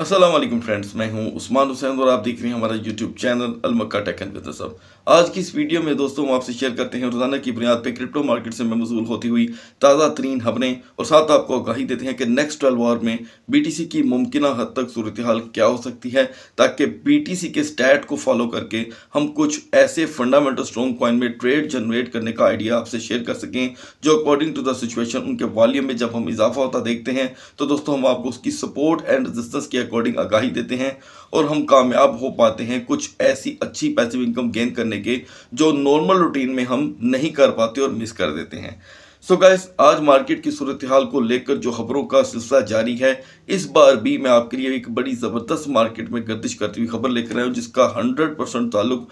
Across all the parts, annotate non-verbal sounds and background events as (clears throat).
Aslam friends मैं हूं उस्मान हुसैन और आप देख रहे हैं हमारा YouTube channel Almakka tech and business अब आज की इस वीडियो में दोस्तों हम आपसे शेयर करते हैं रोजाना की बुनियाद पर क्रिप्टो मार्केट से ममजूल होती हुई ताज़ा तरीन खबरें और साथ आपको आगाही देते हैं कि नेक्स्ट ट्वेल्व आवर में बीटीसी की मुमकिन हद तक सूरत हाल क्या हो सकती है ताकि बीटीसी के स्टैट को फॉलो करके हम कुछ ऐसे फंडामेंटल स्ट्रॉन्ग कॉइन में ट्रेड जनरेट करने का आइडिया आपसे शेयर कर सकें जो अकॉर्डिंग टू द सिचुएशन उनके वॉल्यूम में जब हम इजाफा होता देखते हैं तो दोस्तों हम आपको उसकी सपोर्ट एंड रजिस्टेंस के अकॉर्डिंग आगाही देते हैं और हम कामयाब हो पाते हैं कुछ ऐसी अच्छी पैसिव इनकम गेन करने के जो नॉर्मल रूटीन में हम नहीं कर पाते और मिस कर देते हैं सो so गाइस आज मार्केट की सूरत हाल को लेकर जो खबरों का सिलसिला जारी है इस बार भी मैं आपके लिए एक बड़ी ज़बरदस्त मार्केट में गर्दिश करती हुई खबर लेकर आया हूँ जिसका 100 परसेंट ताल्लुक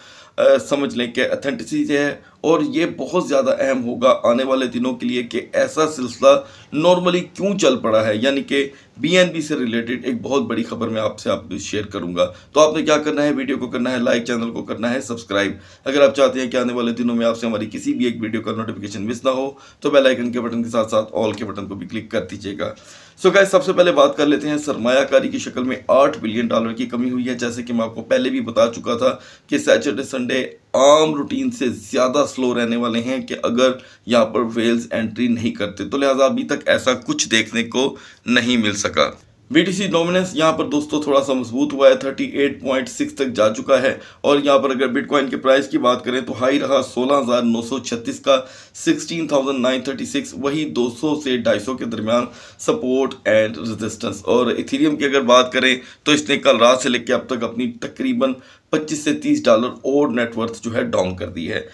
समझ लें कि अथेंटिसिटी से है और ये बहुत ज़्यादा अहम होगा आने वाले दिनों के लिए कि ऐसा सिलसिला नॉर्मली क्यों चल पड़ा है यानी कि बीएनबी से रिलेटेड एक बहुत बड़ी खबर मैं आपसे आप शेयर करूंगा तो आपने क्या करना है वीडियो को करना है लाइक चैनल को करना है सब्सक्राइब अगर आप चाहते हैं कि आने वाले दिनों में आपसे हमारी किसी भी एक वीडियो का नोटिफिकेशन मिस ना हो तो बेल आइकन के बटन के साथ साथ ऑल के बटन को भी क्लिक कर दीजिएगा सो so गाइस सबसे पहले बात कर लेते हैं सरमायाकारी की शक्ल में आठ बिलियन डॉलर की कमी हुई है जैसे कि मैं आपको पहले भी बता चुका था कि सैटरडे संडे आम रूटीन से ज़्यादा स्लो रहने वाले हैं कि अगर यहाँ पर वेल्स एंट्री नहीं करते तो लिहाजा अभी तक ऐसा कुछ देखने को नहीं मिल सका बीटीसी डोमिनेंस यहाँ पर दोस्तों थोड़ा सा मजबूत हुआ है 38.6 तक जा चुका है और यहाँ पर अगर बिटकॉइन के प्राइस की बात करें तो हाई रहा 16,936 का 16,936 वही 200 से 250 के दरमियान सपोर्ट एंड रेजिस्टेंस और इथेरियम की अगर बात करें तो इसने कल रात से लेकर अब तक अपनी तकरीबन 25 से 30 डॉलर और नेटवर्थ जो है डाउन कर दी है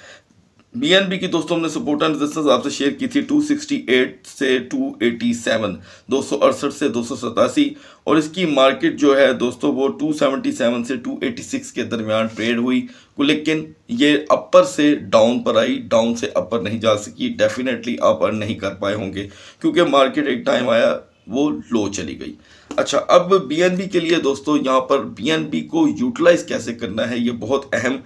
बीएनबी की दोस्तों हमने सपोर्ट एंड रेजिस्टेंस आपसे शेयर की थी 268 से 287 दो से दो और इसकी मार्केट जो है दोस्तों वो 277 से 286 के दरमियान ट्रेड हुई लेकिन ये अपर से डाउन पर आई डाउन से अपर नहीं जा सकी डेफिनेटली आप अर्न नहीं कर पाए होंगे क्योंकि मार्केट एक टाइम आया वो लो चली गई अच्छा अब BNB के लिए दोस्तों यहाँ पर BNB को यूटिलाइज कैसे करना है ये बहुत अहम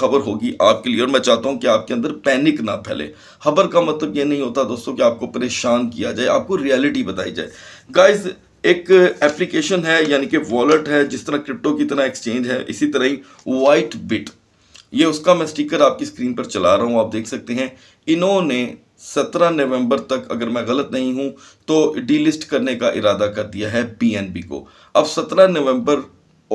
खबर होगी आपके लिए और मैं चाहता हूँ कि आपके अंदर पैनिक ना फैले खबर का मतलब ये नहीं होता दोस्तों कि आपको परेशान किया जाए आपको रियलिटी बताई जाए गाइज एक एप्लीकेशन है यानी कि वॉलेट है जिस तरह क्रिप्टो की तरह एक्सचेंज है इसी तरह ही वाइट बिट ये उसका मैं स्टिकर आपकी स्क्रीन पर चला रहा हूँ आप देख सकते हैं इन्होंने सत्रह नवंबर तक अगर मैं गलत नहीं हूं तो डीलिस्ट करने का इरादा कर दिया है बीएनबी को अब सत्रह नवंबर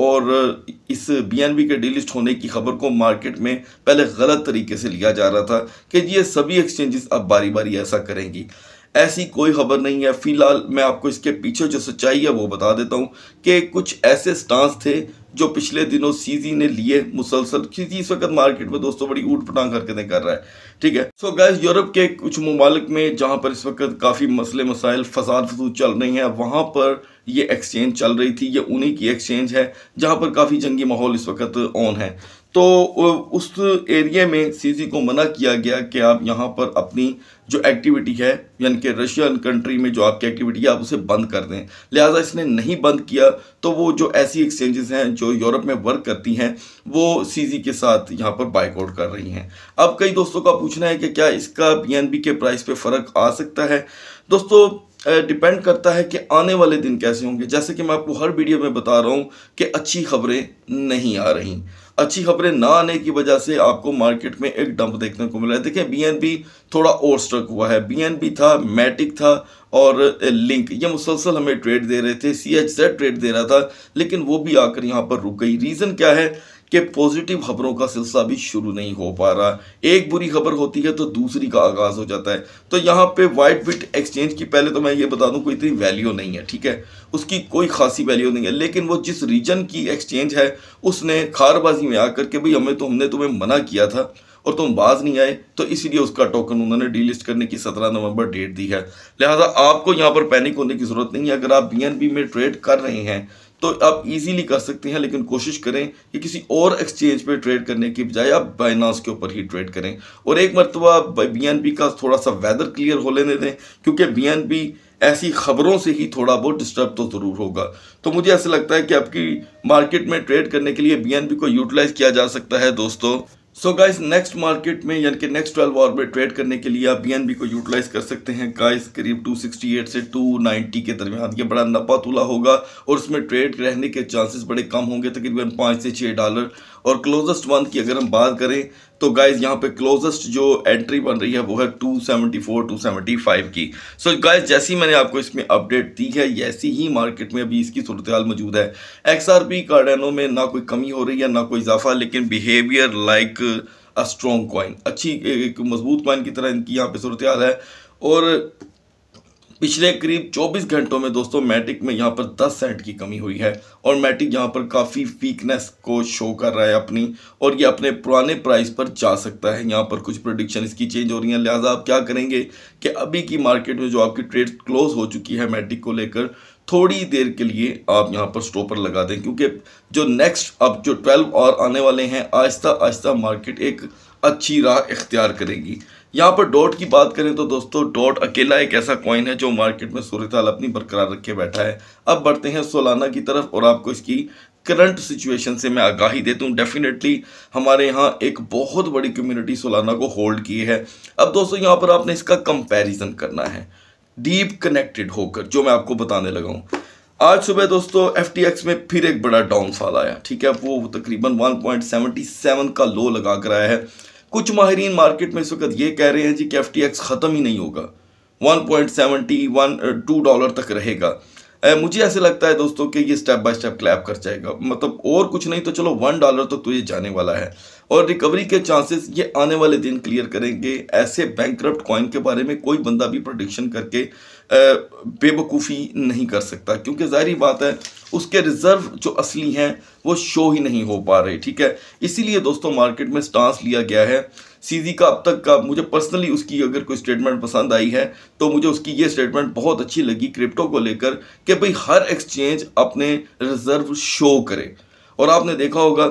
और इस बीएनबी के डीलिस्ट होने की खबर को मार्केट में पहले गलत तरीके से लिया जा रहा था कि ये सभी एक्सचेंजेस अब बारी बारी ऐसा करेंगी ऐसी कोई खबर नहीं है फिलहाल मैं आपको इसके पीछे जो सच्चाई है वो बता देता हूँ कि कुछ ऐसे स्टांस थे जो पिछले दिनों सीजी ने लिए मुसलसल सीजी इस वक्त मार्केट में दोस्तों बड़ी ऊट पटांग हरकतें कर रहा है ठीक है सो गैस यूरोप के कुछ ममालिक में जहाँ पर इस वक्त काफ़ी मसले मसाइल फसाद फसूद चल रही हैं वहाँ पर ये एक्सचेंज चल रही थी ये उन्हीं की एक्सचेंज है जहाँ पर काफ़ी जंगी माहौल इस वक्त ऑन है तो उस एरिया में सीसी को मना किया गया कि आप यहाँ पर अपनी जो एक्टिविटी है यानी कि रशियन कंट्री में जो आपकी एक्टिविटी है आप उसे बंद कर दें लिहाजा इसने नहीं बंद किया तो वो जो ऐसी एक्सचेंजेस हैं जो यूरोप में वर्क करती हैं वो सीजी के साथ यहाँ पर बाइकआउट कर रही हैं अब कई दोस्तों का पूछना है कि क्या इसका बी के प्राइस पर फ़र्क आ सकता है दोस्तों डिपेंड करता है कि आने वाले दिन कैसे होंगे जैसे कि मैं आपको हर वीडियो में बता रहा हूँ कि अच्छी खबरें नहीं आ रही अच्छी खबरें ना आने की वजह से आपको मार्केट में एक डंप देखने को मिला है देखिए बीएनबी थोड़ा ओवर स्ट्रक हुआ है बीएनबी था मैटिक था और लिंक ये मुसलसल हमें ट्रेड दे रहे थे सी ट्रेड दे रहा था लेकिन वो भी आकर यहाँ पर रुक गई रीज़न क्या है कि पॉजिटिव खबरों का सिलसिला भी शुरू नहीं हो पा रहा एक बुरी खबर होती है तो दूसरी का आगाज़ हो जाता है तो यहाँ पे वाइट बिट एक्सचेंज की पहले तो मैं ये बता दूँ कोई इतनी वैल्यू नहीं है ठीक है उसकी कोई खासी वैल्यू नहीं है लेकिन वो जिस रीजन की एक्सचेंज है उसने खारबाजी में आकर के भाई हमें तो हमने तुम्हें मना किया था और तुम बाज नहीं आए तो इसीलिए उसका टोकन उन्होंने डीलिस्ट करने की सत्रह नवंबर डेट दी है लिहाजा आपको यहाँ पर पैनिक होने की ज़रूरत नहीं है अगर आप बी में ट्रेड कर रहे हैं तो आप इजीली कर सकते हैं लेकिन कोशिश करें कि किसी और एक्सचेंज पे ट्रेड करने की बजाय आप बाइनास के ऊपर ही ट्रेड करें और एक मरतबा बी का थोड़ा सा वेदर क्लियर हो लेने दें क्योंकि बी ऐसी खबरों से ही थोड़ा बहुत डिस्टर्ब तो ज़रूर होगा तो मुझे ऐसा लगता है कि आपकी मार्केट में ट्रेड करने के लिए बी को यूटिलाइज़ किया जा सकता है दोस्तों सो गाइस नेक्स्ट मार्केट में यानी कि नेक्स्ट ट्वेल्व आवर में ट्रेड करने के लिए आप बीएनबी को यूटिलाइज कर सकते हैं गाइस करीब 268 से 290 के दरमियान ये बड़ा नपा तुला होगा और उसमें ट्रेड रहने के चांसेस बड़े कम होंगे तकरीबन पाँच से छः डॉलर और क्लोजेस्ट मंथ की अगर हम बात करें तो गाइज यहाँ पे क्लोजेस्ट जो एंट्री बन रही है वो है 274 275 की सो so गाइज जैसी मैंने आपको इसमें अपडेट दी है ऐसी ही मार्केट में अभी इसकी सूरत मौजूद है एक्स आर पी कार्डेनो में ना कोई कमी हो रही है ना कोई इजाफा लेकिन behaviour like a strong coin अच्छी एक मजबूत कॉइन की तरह इनकी यहाँ पे सूरत है और पिछले करीब 24 घंटों में दोस्तों मैटिक में यहाँ पर 10 सेंट की कमी हुई है और मैटिक यहाँ पर काफ़ी वीकनेस को शो कर रहा है अपनी और ये अपने पुराने प्राइस पर जा सकता है यहाँ पर कुछ प्रोडिक्शन इसकी चेंज हो रही हैं लिहाजा आप क्या करेंगे कि अभी की मार्केट में जो आपकी ट्रेड क्लोज हो चुकी है मैटिक को लेकर थोड़ी देर के लिए आप यहाँ पर स्टॉपर लगा दें क्योंकि जो नेक्स्ट अब जो ट्वेल्व और आने वाले हैं आहिस्ता आहिस्ता मार्केट एक अच्छी राह इख्तियार करेगी यहाँ पर डॉट की बात करें तो दोस्तों डॉट अकेला एक ऐसा कॉइन है जो मार्केट में सूरत हाल अपनी बरकरार रखे बैठा है अब बढ़ते हैं सोलाना की तरफ और आपको इसकी करंट सिचुएशन से मैं आगाही देता हूँ डेफिनेटली हमारे यहाँ एक बहुत बड़ी कम्युनिटी सोलाना को होल्ड की है अब दोस्तों यहाँ पर आपने इसका कंपेरिजन करना है डीप कनेक्टेड होकर जो मैं आपको बताने लगा हूँ आज सुबह दोस्तों एफ में फिर एक बड़ा डाउनफॉल आया ठीक है वो तकरीबन 1.77 का लो लगा कर आया है कुछ माहरीन मार्केट में इस वक्त ये कह रहे हैं जी कि एफ ख़त्म ही नहीं होगा one point seventy one two dollar तक रहेगा मुझे ऐसे लगता है दोस्तों कि ये स्टेप बाय स्टेप क्लैप कर जाएगा मतलब और कुछ नहीं तो चलो वन डॉलर तक तो ये जाने वाला है और रिकवरी के चांसेस ये आने वाले दिन क्लियर करेंगे ऐसे बैंक कॉइन के बारे में कोई बंदा भी प्रोडिक्शन करके बेवकूफ़ी नहीं कर सकता क्योंकि जाहरी बात है उसके रिजर्व जो असली हैं वो शो ही नहीं हो पा रहे ठीक है इसीलिए दोस्तों मार्केट में स्टांस लिया गया है सीजी का अब तक का मुझे पर्सनली उसकी अगर कोई स्टेटमेंट पसंद आई है तो मुझे उसकी ये स्टेटमेंट बहुत अच्छी लगी क्रिप्टो को लेकर कि भाई हर एक्सचेंज अपने रिजर्व शो करे और आपने देखा होगा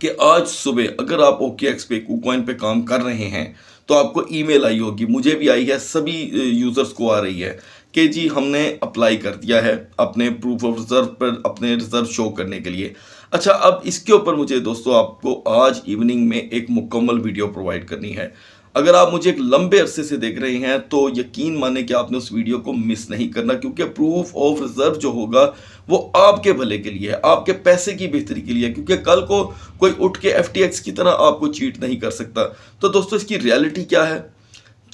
कि आज सुबह अगर आप ओके एक्स पे कुकॉइन पे काम कर रहे हैं तो आपको ईमेल आई होगी मुझे भी आई है सभी यूज़र्स को आ रही है कि जी हमने अप्लाई कर दिया है अपने प्रूफ ऑफ रिज़र्व पर अपने रिज़र्व शो करने के लिए अच्छा अब इसके ऊपर मुझे दोस्तों आपको आज इवनिंग में एक मुकम्मल वीडियो प्रोवाइड करनी है अगर आप मुझे एक लंबे अरसे से देख रहे हैं तो यकीन माने कि आपने उस वीडियो को मिस नहीं करना क्योंकि प्रूफ ऑफ रिजर्व जो होगा वो आपके भले के लिए है आपके पैसे की बेहतरी के लिए क्योंकि कल को कोई उठ के एफ की तरह आपको चीट नहीं कर सकता तो दोस्तों इसकी रियलिटी क्या है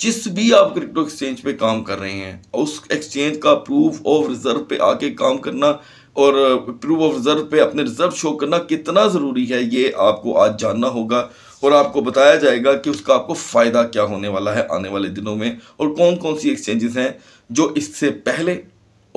जिस भी आप क्रिप्टो एक्सचेंज पे काम कर रहे हैं उस एक्सचेंज का प्रूफ ऑफ रिजर्व पे आके काम करना और प्रूफ ऑफ रिजर्व पे अपने रिजर्व शो करना कितना ज़रूरी है ये आपको आज जानना होगा और आपको बताया जाएगा कि उसका आपको फ़ायदा क्या होने वाला है आने वाले दिनों में और कौन कौन सी एक्सचेंजेस हैं जो इससे पहले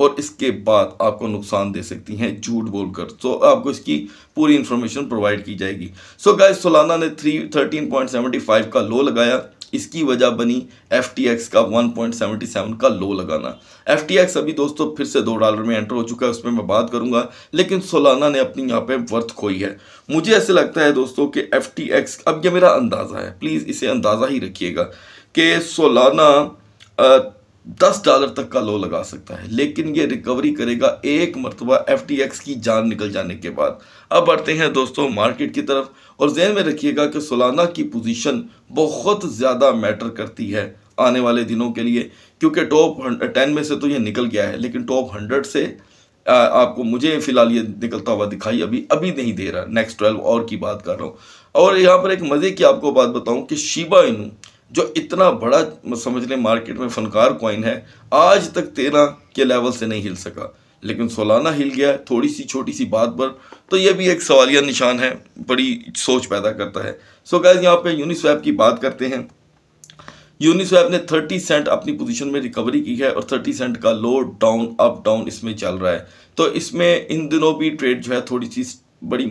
और इसके बाद आपको नुकसान दे सकती हैं झूठ बोलकर तो आपको इसकी पूरी इन्फॉर्मेशन प्रोवाइड की जाएगी सो गाइस सोलाना ने three thirteen point seventy five का लो लगाया इसकी वजह बनी एफ का 1.77 का लो लगाना एफ अभी दोस्तों फिर से दो डॉलर में एंटर हो चुका है उसमें मैं बात करूंगा लेकिन सोलाना ने अपनी यहाँ पे वर्थ खोई है मुझे ऐसे लगता है दोस्तों कि एफ अब यह मेरा अंदाज़ा है प्लीज़ इसे अंदाज़ा ही रखिएगा कि सोलाना दस डॉलर तक का लो लगा सकता है लेकिन ये रिकवरी करेगा एक मरतबा एफ की जान निकल जाने के बाद अब बढ़ते हैं दोस्तों मार्केट की तरफ और जहन में रखिएगा कि सोलाना की पोजीशन बहुत ज़्यादा मैटर करती है आने वाले दिनों के लिए क्योंकि टॉप टेन में से तो ये निकल गया है लेकिन टॉप हंड्रेड से आ, आपको मुझे फ़िलहाल ये निकलता हुआ दिखाई अभी अभी नहीं दे रहा नेक्स्ट ट्वेल्व और की बात कर रहा हूँ और यहाँ पर एक मज़े की आपको बात बताऊँ कि शिबा इनू जो इतना बड़ा समझ लें मार्केट में फनकार कॉइन है आज तक तेरह के लेवल से नहीं हिल सका लेकिन सोलाना हिल गया थोड़ी सी छोटी सी बात पर तो यह भी एक सवालिया निशान है बड़ी सोच पैदा करता है सो गैज यहाँ पे यूनिस्वैप की बात करते हैं यूनिस्वैप ने 30 सेंट अपनी पोजीशन में रिकवरी की है और 30 सेंट का लो डाउन अप डाउन इसमें चल रहा है तो इसमें इन दिनों भी ट्रेड जो है थोड़ी सी बड़ी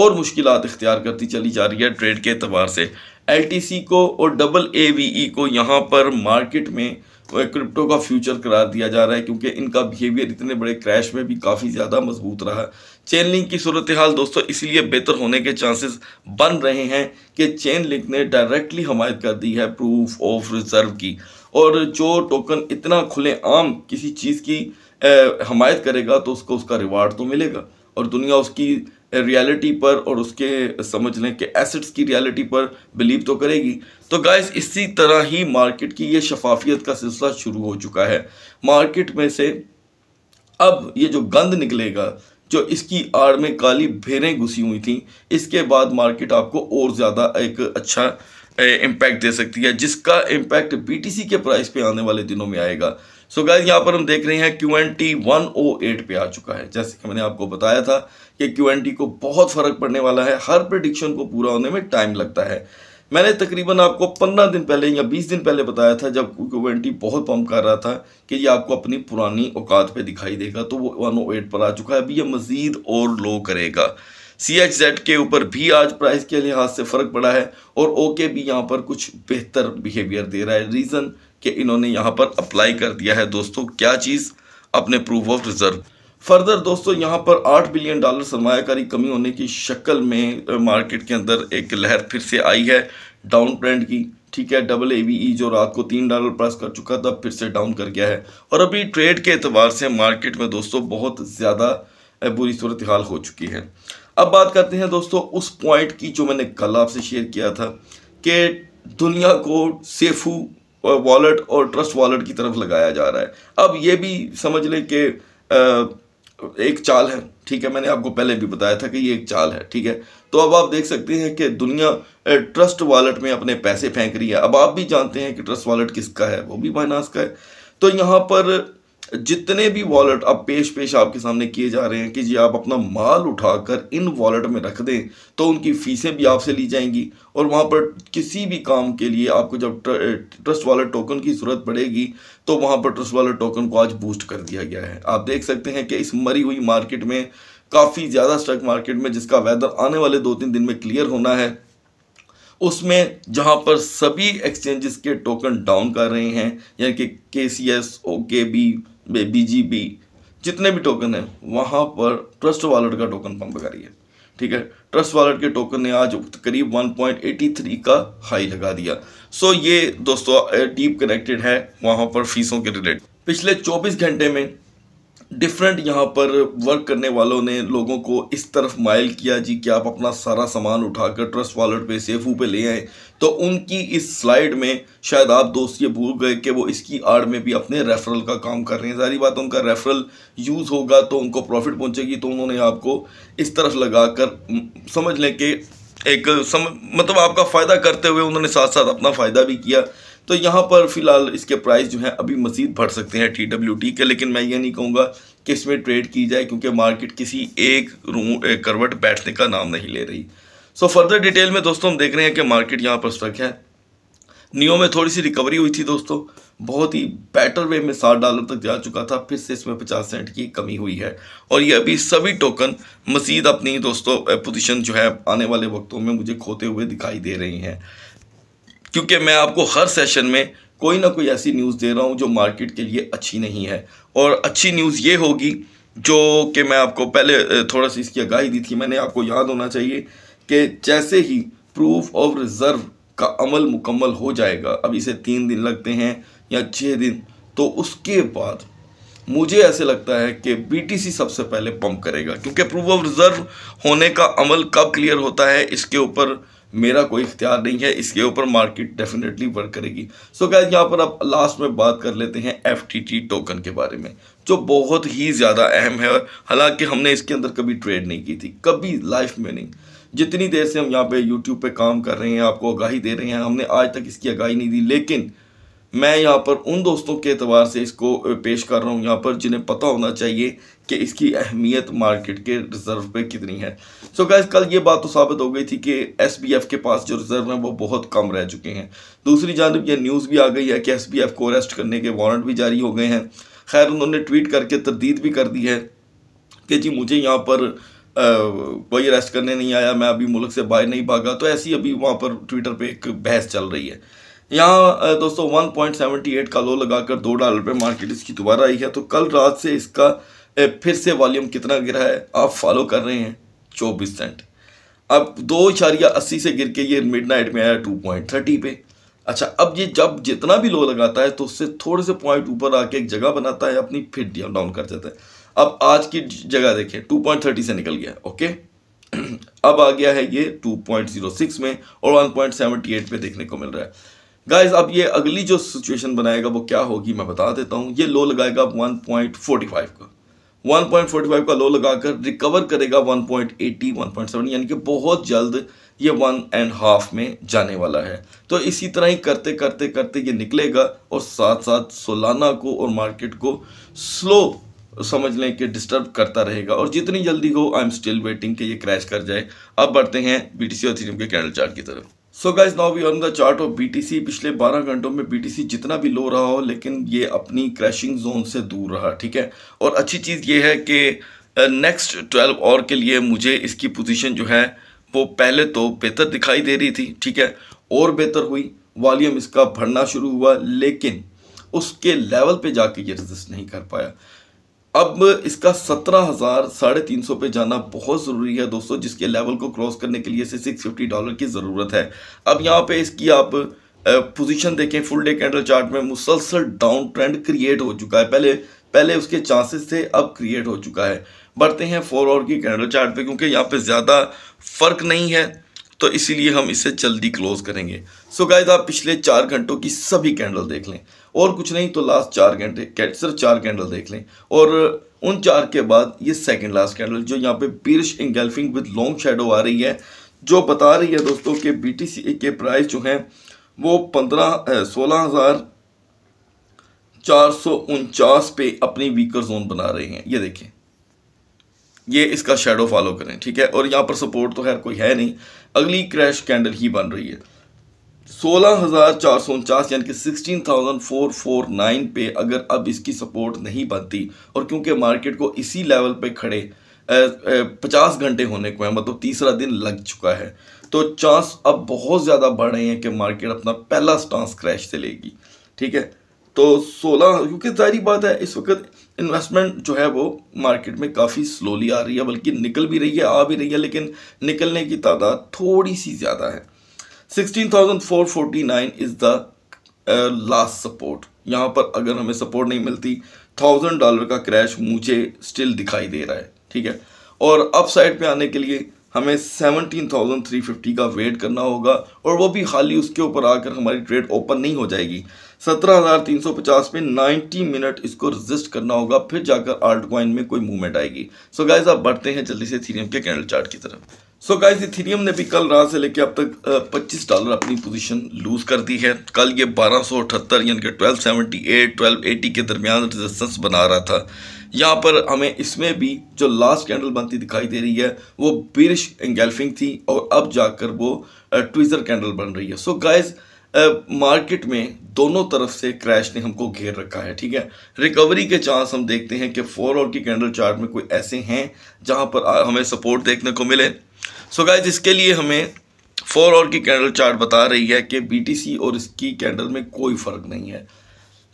और मुश्किल इख्तियार करती चली जा रही है ट्रेड के अतबार से एल को और डबल ए e को यहाँ पर मार्केट में क्रिप्टो का फ्यूचर करार दिया जा रहा है क्योंकि इनका बिहेवियर इतने बड़े क्रैश में भी काफ़ी ज़्यादा मजबूत रहा चेन लिंक की सूरत हाल दोस्तों इसलिए बेहतर होने के चांसेस बन रहे हैं कि चेन लिंक ने डायरेक्टली हमायत कर दी है प्रूफ ऑफ रिजर्व की और जो टोकन इतना खुलेआम किसी चीज़ की हमायत करेगा तो उसको उसका रिवार्ड तो मिलेगा और दुनिया उसकी रियलिटी पर और उसके समझ लें कि एसेट्स की रियलिटी पर बिलीव तो करेगी तो गाइस इसी तरह ही मार्केट की ये शफाफियत का सिलसिला शुरू हो चुका है मार्केट में से अब ये जो गंद निकलेगा जो इसकी आड़ में काली भेरें घुसी हुई थी इसके बाद मार्केट आपको और ज़्यादा एक अच्छा इम्पैक्ट दे सकती है जिसका इम्पैक्ट बी के प्राइस पर आने वाले दिनों में आएगा सो so गाइज यहाँ पर हम देख रहे हैं Q N T one oh eight पे आ चुका है जैसे कि मैंने आपको बताया था कि क्यू एन टी को बहुत फ़र्क पड़ने वाला है हर प्रडिक्शन को पूरा होने में टाइम लगता है मैंने तकरीबन आपको पंद्रह दिन पहले या बीस दिन पहले बताया था जब क्यू एन टी बहुत पम्प कर रहा था कि ये आपको अपनी पुरानी औकात पर दिखाई देगा तो वो वन ओ एट पर आ चुका है अभी ये मज़ीद और लो करेगा सी एच जेड के ऊपर भी आज प्राइस के लिहाज से फ़र्क पड़ा है और ओके भी यहाँ पर कुछ बेहतर बिहेवियर दे रहा है रीज़न कि इन्होंने यहाँ पर अप्लाई कर दिया है दोस्तों क्या चीज़ अपने प्रूफ ऑफ रिजर्व फर्दर दोस्तों यहाँ पर आठ बिलियन डॉलर सरमाकारी कमी होने की शक्ल में मार्केट के अंदर एक लहर फिर से आई है डाउन ट्रेंड की ठीक है डबल ए वी ई जो रात को तीन डॉलर प्लस कर चुका था फिर से डाउन कर गया है और अभी ट्रेड के एतबार से मार्केट में दोस्तों बहुत ज़्यादा बुरी सूरत हाल हो चुकी है अब बात करते हैं दोस्तों उस पॉइंट की जो मैंने कल आपसे शेयर किया था कि दुनिया को सेफू वॉलेट और ट्रस्ट वॉलेट की तरफ लगाया जा रहा है अब ये भी समझ लें कि एक चाल है ठीक है मैंने आपको पहले भी बताया था कि ये एक चाल है ठीक है तो अब आप देख सकते हैं कि दुनिया ट्रस्ट वॉलेट में अपने पैसे फेंक रही है अब आप भी जानते हैं कि ट्रस्ट वॉलेट किसका है वो भी बाइनास का है तो यहाँ पर जितने भी वॉलेट अब पेश पेश आपके सामने किए जा रहे हैं कि जी आप अपना माल उठाकर इन वॉलेट में रख दें तो उनकी फ़ीसें भी आपसे ली जाएंगी और वहाँ पर किसी भी काम के लिए आपको जब ट्रस्ट वॉलेट टोकन की ज़रूरत पड़ेगी तो वहाँ पर ट्रस्ट वॉलेट टोकन को आज बूस्ट कर दिया गया है आप देख सकते हैं कि इस मरी हुई मार्केट में काफ़ी ज़्यादा स्टॉक मार्केट में जिसका वेदर आने वाले दो तीन दिन में क्लियर होना है उसमें जहां पर सभी एक्सचेंजेस के टोकन डाउन कर रहे हैं यानी कि के सी एस ओ के बी बी बी जितने भी टोकन है वहाँ पर ट्रस्ट वॉलेट का टोकन पंप करिए ठीक है ट्रस्ट वॉलेट के टोकन ने आज करीब 1.83 का हाई लगा दिया सो ये दोस्तों डीप कनेक्टेड है वहाँ पर फीसों के रिलेटेड पिछले 24 घंटे में डिफरेंट यहाँ पर वर्क करने वालों ने लोगों को इस तरफ मायल किया जी कि आप अपना सारा सामान उठाकर ट्रस्ट वॉलेट पे सेफू पे ले आए तो उनकी इस स्लाइड में शायद आप दोस्त ये भूल गए कि वो इसकी आड़ में भी अपने रेफरल का काम कर रहे हैं सारी बात उनका रेफरल यूज़ होगा तो उनको प्रॉफिट पहुँचेगी तो उन्होंने आपको इस तरफ लगा कर समझ लें कि एक सम मतलब आपका फ़ायदा करते हुए उन्होंने साथ साथ अपना फ़ायदा भी किया तो यहाँ पर फिलहाल इसके प्राइस जो है अभी मजीद बढ़ सकते हैं टी डब्ल्यू टी के लेकिन मैं ये नहीं कहूँगा कि इसमें ट्रेड की जाए क्योंकि मार्केट किसी एक रूम करवट बैठने का नाम नहीं ले रही सो फर्दर डिटेल में दोस्तों हम देख रहे हैं कि मार्केट यहाँ पर स्ट्रक है नियो में थोड़ी सी रिकवरी हुई थी दोस्तों बहुत ही बेटर वे में सात डॉलर तक जा चुका था फिर से इसमें पचास सेंट की कमी हुई है और ये अभी सभी टोकन मजीद अपनी दोस्तों पोजीशन जो है आने वाले वक्तों में मुझे खोते हुए दिखाई दे रही हैं क्योंकि मैं आपको हर सेशन में कोई ना कोई ऐसी न्यूज़ दे रहा हूँ जो मार्केट के लिए अच्छी नहीं है और अच्छी न्यूज़ ये होगी जो कि मैं आपको पहले थोड़ा सी इसकी आगाही दी थी मैंने आपको याद होना चाहिए कि जैसे ही प्रूफ ऑफ रिज़र्व का अमल मुकम्मल हो जाएगा अब इसे तीन दिन लगते हैं या छः दिन तो उसके बाद मुझे ऐसे लगता है कि बीटीसी सबसे पहले पंप करेगा क्योंकि प्रूफ ऑफ रिज़र्व होने का अमल कब क्लियर होता है इसके ऊपर मेरा कोई इख्तियार नहीं है इसके ऊपर मार्केट डेफिनेटली वर्क करेगी सो so गैस यहाँ पर आप लास्ट में बात कर लेते हैं एफ टोकन के बारे में जो बहुत ही ज़्यादा अहम है हालांकि हमने इसके अंदर कभी ट्रेड नहीं की थी कभी लाइफ में नहीं जितनी देर से हम यहाँ पे यूट्यूब पे काम कर रहे हैं आपको आगाही दे रहे हैं हमने आज तक इसकी आगाही नहीं दी लेकिन मैं यहाँ पर उन दोस्तों के अतबार से इसको पेश कर रहा हूँ यहाँ पर जिन्हें पता होना चाहिए कि इसकी अहमियत मार्केट के रिज़र्व पे कितनी है सो गैस कल ये बात तो साबित हो गई थी कि एस के पास जो रिज़र्व हैं वो बहुत कम रह चुके हैं दूसरी जानब यह न्यूज़ भी आ गई है कि एस को अरेस्ट करने के वारंट भी जारी हो गए हैं खैर उन्होंने ट्वीट करके तरदीद भी कर दी है कि जी मुझे यहाँ पर आ, कोई अरेस्ट करने नहीं आया मैं अभी मुल्क से बाहर नहीं भागा तो ऐसी अभी वहाँ पर ट्विटर पर एक बहस चल रही है यहाँ दोस्तों 1.78 का लो लगाकर दो डॉलर पे मार्केट इसकी दोबारा आई है तो कल रात से इसका फिर से वॉल्यूम कितना गिरा है आप फॉलो कर रहे हैं चौबीस सेंट अब दो इशारिया अस्सी से गिर के ये मिड नाइट में आया टू पॉइंट थर्टी पे अच्छा अब ये जब जितना भी लो लगाता है तो उससे थोड़े से पॉइंट ऊपर आके एक जगह बनाता है अपनी फिर डाउन कर जाता है अब आज की जगह देखें टू पॉइंट थर्टी से निकल गया ओके (clears throat) अब आ गया है ये टू पॉइंट जीरो सिक्स में और वन पॉइंट सेवेंटी एट पे देखने को मिल रहा है गाइज अब ये अगली जो सिचुएशन बनाएगा वो क्या होगी मैं बता देता हूँ ये लो लगाएगा 1.45 का 1.45 का लो लगाकर रिकवर करेगा 1.80 1.7 यानी कि बहुत जल्द ये वन एंड हाफ में जाने वाला है तो इसी तरह ही करते करते करते ये निकलेगा और साथ साथ सोलाना को और मार्केट को स्लो समझ लें कि डिस्टर्ब करता रहेगा और जितनी जल्दी हो आई एम स्टिल वेटिंग कि ये क्रैश कर जाए अब बढ़ते हैं बी और सी के कैंडल चार्ट की तरफ so guys now we on the chart of BTC पिछले 12 घंटों में बीटीसी जितना भी लो रहा हो लेकिन ये अपनी क्रैशिंग जोन से दूर रहा ठीक है और अच्छी चीज़ ये है कि नेक्स्ट ट्वेल्व और के लिए मुझे इसकी पोजीशन जो है वो पहले तो बेहतर दिखाई दे रही थी ठीक है और बेहतर हुई वॉल्यूम इसका भरना शुरू हुआ लेकिन उसके लेवल पर जाके ये रजिस्ट नहीं कर पाया अब इसका सत्रह हज़ार साढ़े तीन सौ पे जाना बहुत ज़रूरी है दोस्तों जिसके लेवल को क्रॉस करने के लिए इसे सिक्स फिफ्टी डॉलर की ज़रूरत है अब यहाँ पे इसकी आप पोजीशन देखें फुल डे कैंडल चार्ट में मुसलसल डाउन ट्रेंड क्रिएट हो चुका है पहले पहले उसके चांसेस थे अब क्रिएट हो चुका है बढ़ते हैं फोर आवर की कैंडल चार्ट पे क्योंकि यहाँ पे ज़्यादा फ़र्क नहीं है तो इसीलिए हम इसे जल्दी क्लोज करेंगे सो so आप पिछले चार घंटों की सभी कैंडल देख लें और कुछ नहीं तो लास्ट चार घंटे सिर्फ चार कैंडल देख लें और उन चार के बाद ये सेकंड लास्ट कैंडल जो यहाँ पे bearish engulfing with long shadow आ रही है जो बता रही है दोस्तों कि बी के प्राइस जो हैं वो पंद्रह सोलह हज़ार चार सौ उनचास पे अपनी वीकर जोन बना रहे हैं ये देखें ये इसका शेडो फॉलो करें ठीक है और यहाँ पर सपोर्ट तो खैर कोई है नहीं अगली क्रैश कैंडल ही बन रही है सोलह हज़ार चार सौ उनचास यानी कि sixteen thousand four four nine पे अगर अब इसकी सपोर्ट नहीं बनती और क्योंकि मार्केट को इसी लेवल पे खड़े पचास घंटे होने को है मतलब तीसरा दिन लग चुका है तो चांस अब बहुत ज़्यादा बढ़ रहे हैं कि मार्केट अपना पहला स्टांस क्रैश से लेगी ठीक है तो 16 क्योंकि जारी बात है इस वक्त इन्वेस्टमेंट जो है वो मार्केट में काफ़ी स्लोली आ रही है बल्कि निकल भी रही है आ भी रही है लेकिन निकलने की तादाद थोड़ी सी ज़्यादा है 16,449 इज द लास्ट सपोर्ट यहाँ पर अगर हमें सपोर्ट नहीं मिलती थाउजेंड डॉलर का क्रैश मुझे स्टिल दिखाई दे रहा है ठीक है और अप साइड पे आने के लिए हमें 17,350 का वेट करना होगा और वो भी खाली उसके ऊपर आकर हमारी ट्रेड ओपन नहीं हो जाएगी 17,350 पे 90 मिनट इसको रजिस्ट करना होगा फिर जाकर आर्ट कॉइन में कोई मूवमेंट आएगी सो गाइज आप बढ़ते हैं जल्दी से थीरियम के कैंडल चार्ट की तरफ सो गाइस इथेरियम ने भी कल रात से लेके अब तक 25 डॉलर अपनी पोजीशन लूज कर दी है कल ये बारह सौ अठहत्तर यानी कि twelve seventy eight twelve eighty के दरमियान रेजिस्टेंस बना रहा था यहाँ पर हमें इसमें भी जो लास्ट कैंडल बनती दिखाई दे रही है वो बिरिश एंगल्फिंग थी और अब जाकर वो ट्विज़र कैंडल बन रही है सो so गाइज़ मार्केट में दोनों तरफ से क्रैश ने हमको घेर रखा है ठीक है रिकवरी के चांस हम देखते हैं कि फोर और की कैंडल चार्ट में कोई ऐसे हैं जहां पर हमें सपोर्ट देखने को मिले सो गाइज इसके लिए हमें फोर और की कैंडल चार्ट बता रही है कि बी और इसकी कैंडल में कोई फ़र्क नहीं है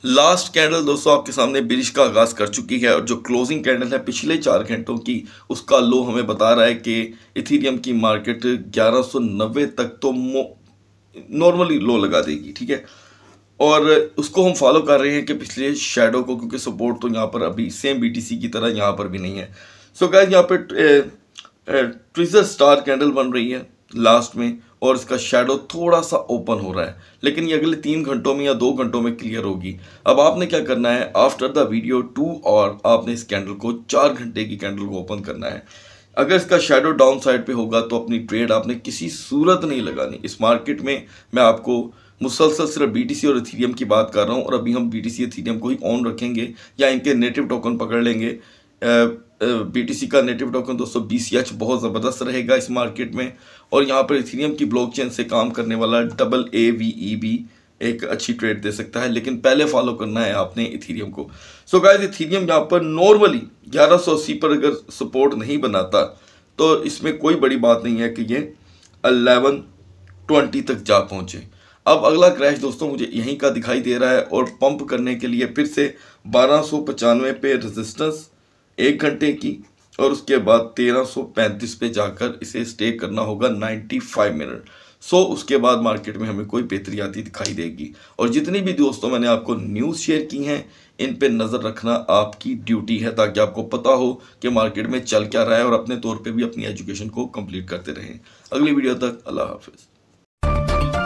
लास्ट कैंडल दोस्तों आपके सामने बिरिश का आगाज़ कर चुकी है और जो क्लोजिंग कैंडल है पिछले चार घंटों की उसका लो हमें बता रहा है कि इथीरियम की मार्केट 1190 तक तो नॉर्मली लो लगा देगी ठीक है और उसको हम फॉलो कर रहे हैं कि पिछले शेडो को क्योंकि सपोर्ट तो यहाँ पर अभी सेम बीटीसी की तरह यहाँ पर भी नहीं है सो so यहाँ पर ट्विजर स्टार कैंडल बन रही है लास्ट में और इसका शेडो थोड़ा सा ओपन हो रहा है लेकिन ये अगले तीन घंटों में या दो घंटों में क्लियर होगी अब आपने क्या करना है आफ्टर द वीडियो टू और आपने इस कैंडल को चार घंटे की कैंडल को ओपन करना है अगर इसका शेडो डाउन साइड पर होगा तो अपनी ट्रेड आपने किसी सूरत नहीं लगानी इस मार्केट में मैं आपको मुसलसल सिर्फ सी और इथीरियम की बात कर रहा हूँ और अभी हम सी इथीरियम को ही ऑन रखेंगे या इनके नेटिव टोकन पकड़ लेंगे बीटीसी का नेटिव टोकन दोस्तों बीसीएच बहुत ज़बरदस्त रहेगा इस मार्केट में और यहाँ पर इथेरियम की ब्लॉकचेन से काम करने वाला double A V E B एक अच्छी ट्रेड दे सकता है लेकिन पहले फॉलो करना है आपने इथेरियम को सो so गाइस इथेरियम यहाँ पर नॉर्मली अस्सी पर अगर सपोर्ट नहीं बनाता तो इसमें कोई बड़ी बात नहीं है कि ये ट्वेंटी तक जा पहुँचे अब अगला क्रैश दोस्तों मुझे यहीं का दिखाई दे रहा है और पंप करने के लिए फिर से बारह पे रेजिस्टेंस एक घंटे की और उसके बाद 1335 पे जाकर इसे स्टे करना होगा 95 मिनट सो उसके बाद मार्केट में हमें कोई बेहतरी आती दिखाई देगी और जितनी भी दोस्तों मैंने आपको न्यूज़ शेयर की हैं इन पे नज़र रखना आपकी ड्यूटी है ताकि आपको पता हो कि मार्केट में चल क्या रहा है और अपने तौर पे भी अपनी एजुकेशन को कंप्लीट करते रहें अगली वीडियो तक अल्लाह हाफिज़